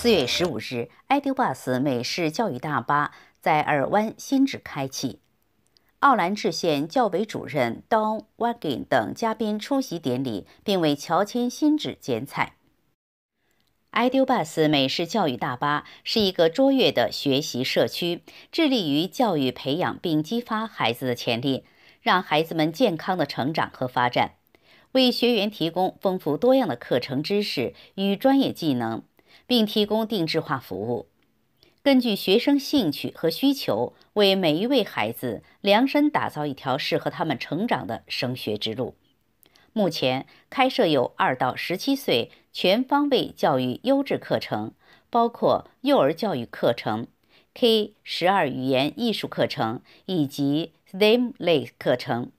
四月十五日 i d 巴 b u s 美式教育大巴在尔湾新址开启。奥兰治县教委主任 Don Wagen 等嘉宾出席典礼，并为乔迁新址剪彩。i d u b u s 美式教育大巴是一个卓越的学习社区，致力于教育培养并激发孩子的潜力，让孩子们健康的成长和发展，为学员提供丰富多样的课程知识与专业技能。并提供定制化服务，根据学生兴趣和需求，为每一位孩子量身打造一条适合他们成长的升学之路。目前开设有二到十七岁全方位教育优质课程，包括幼儿教育课程、K 十二语言艺术课程以及 STEM 类课程。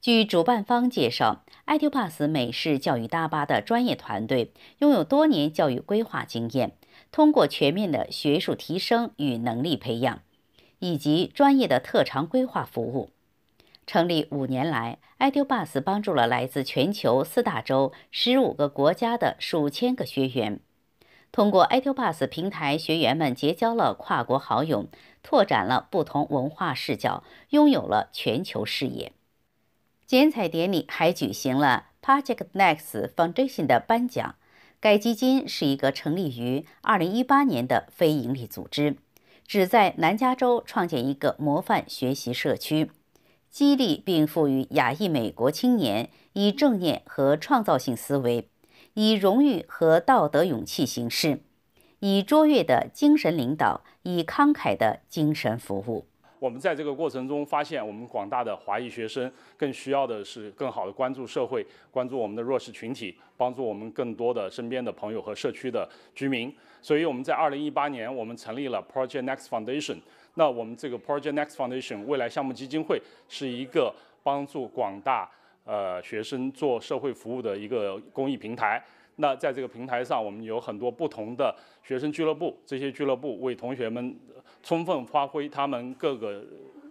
据主办方介绍，iTouBus 美式教育大巴的专业团队拥有多年教育规划经验，通过全面的学术提升与能力培养，以及专业的特长规划服务。成立五年来，iTouBus 帮助了来自全球四大洲、十五个国家的数千个学员。通过 iTouBus 平台，学员们结交了跨国好友，拓展了不同文化视角，拥有了全球视野。剪彩典礼还举行了 Project Next Foundation 的颁奖。该基金是一个成立于二零一八年的非营利组织，旨在南加州创建一个模范学习社区，激励并赋予亚裔美国青年以正念和创造性思维，以荣誉和道德勇气行事，以卓越的精神领导，以慷慨的精神服务。我们在这个过程中发现，我们广大的华裔学生更需要的是更好的关注社会，关注我们的弱势群体，帮助我们更多的身边的朋友和社区的居民。所以我们在二零一八年，我们成立了 Project Next Foundation。那我们这个 Project Next Foundation 未来项目基金会，是一个帮助广大呃学生做社会服务的一个公益平台。那在这个平台上，我们有很多不同的学生俱乐部，这些俱乐部为同学们充分发挥他们各个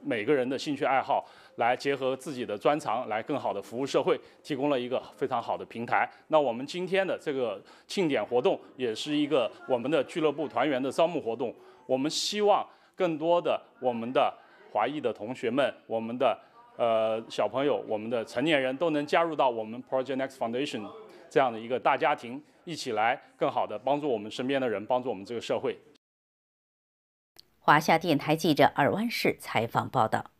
每个人的兴趣爱好，来结合自己的专长，来更好的服务社会，提供了一个非常好的平台。那我们今天的这个庆典活动，也是一个我们的俱乐部团员的招募活动。我们希望更多的我们的华裔的同学们，我们的。呃，小朋友，我们的成年人，都能加入到我们 Project Next Foundation 这样的一个大家庭，一起来更好的帮助我们身边的人，帮助我们这个社会。华夏电台记者尔湾市采访报道。